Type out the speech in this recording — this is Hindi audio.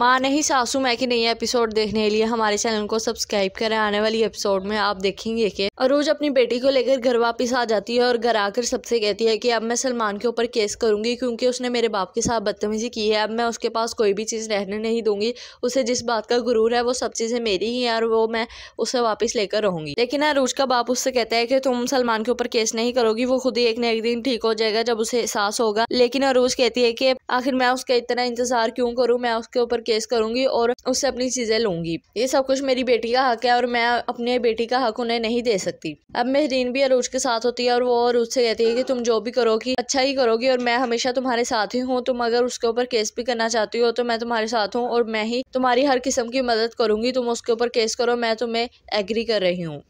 माँ नहीं सासू मैं की नई एपिसोड देखने के लिए हमारे चैनल को सब्सक्राइब करें आने वाली एपिसोड में आप देखेंगे कि अरूज अपनी बेटी को लेकर घर वापस आ जाती है और घर आकर सबसे कहती है कि अब मैं सलमान के ऊपर केस करूंगी क्योंकि उसने मेरे बाप के साथ बदतमीजी की है अब मैं उसके पास कोई भी चीज़ रहने नहीं दूंगी उसे जिस बात का गुरूर है वो सब चीज़ें मेरी ही हैं और वो मैं उसे वापस लेकर रहूंगी लेकिन अरूज का बाप उससे कहता है कि तुम सलमान के ऊपर केस नहीं करोगी वो खुद ही एक न एक दिन ठीक हो जाएगा जब उसे एहसास होगा लेकिन अरूज कहती है कि आखिर मैं उसका इतना इंतजार क्यों करूँ मैं उसके ऊपर केस करूंगी और उससे अपनी चीज़ें लूंगी ये सब कुछ मेरी बेटी का हक है और मैं अपनी बेटी का हक उन्हें नहीं दे सकती अब मेहरीन भी अरूज के साथ होती है और वो अरूज से कहती है कि तुम जो भी करोगी अच्छा ही करोगी और मैं हमेशा तुम्हारे साथ ही हूँ तुम अगर उसके ऊपर केस भी करना चाहती हो तो मैं तुम्हारे साथ हूँ और मैं ही तुम्हारी हर किस्म की मदद करूंगी तुम उसके ऊपर केस करो मैं तुम्हें एग्री कर रही हूँ